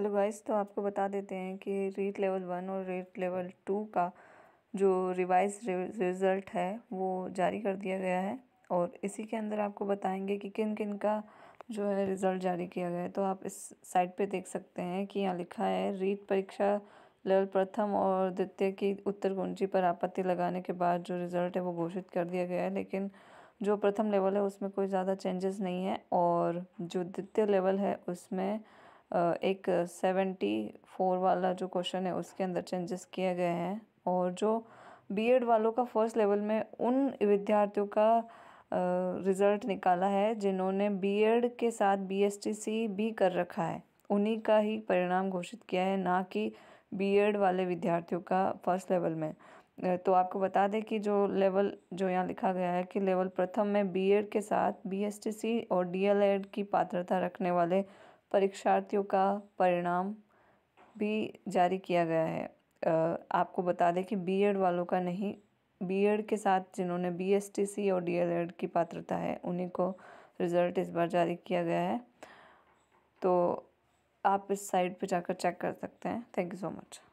hello guys तो आपको बता देते हैं कि रीट लेवल वन और रीट लेवल टू का जो रिवाइज रिज़ल्ट है वो जारी कर दिया गया है और इसी के अंदर आपको बताएंगे कि किन किन का जो है रिज़ल्ट जारी किया गया है तो आप इस साइट पे देख सकते हैं कि यहाँ लिखा है रीट परीक्षा लेवल प्रथम और द्वितीय की उत्तर कुंजी पर आपत्ति लगाने के बाद जो रिज़ल्ट है वो घोषित कर दिया गया है लेकिन जो प्रथम लेवल है उसमें कोई ज़्यादा चेंजेस नहीं है और जो द्वितीय लेवल है उसमें एक सेवेंटी फोर वाला जो क्वेश्चन है उसके अंदर चेंजेस किए गए हैं और जो बीएड वालों का फर्स्ट लेवल में उन विद्यार्थियों का रिज़ल्ट निकाला है जिन्होंने बीएड के साथ बीएसटीसी भी कर रखा है उन्हीं का ही परिणाम घोषित किया है ना कि बीएड वाले विद्यार्थियों का फर्स्ट लेवल में तो आपको बता दें कि जो लेवल जो यहाँ लिखा गया है कि लेवल प्रथम में बीएड के साथ बीएसटीसी और डीएलएड की पात्रता रखने वाले परीक्षार्थियों का परिणाम भी जारी किया गया है आपको बता दें कि बीएड वालों का नहीं बीएड के साथ जिन्होंने बीएसटीसी और डीएलएड की पात्रता है उन्हीं को रिज़ल्ट इस बार जारी किया गया है तो आप इस साइट पर जाकर चेक कर सकते हैं थैंक यू सो मच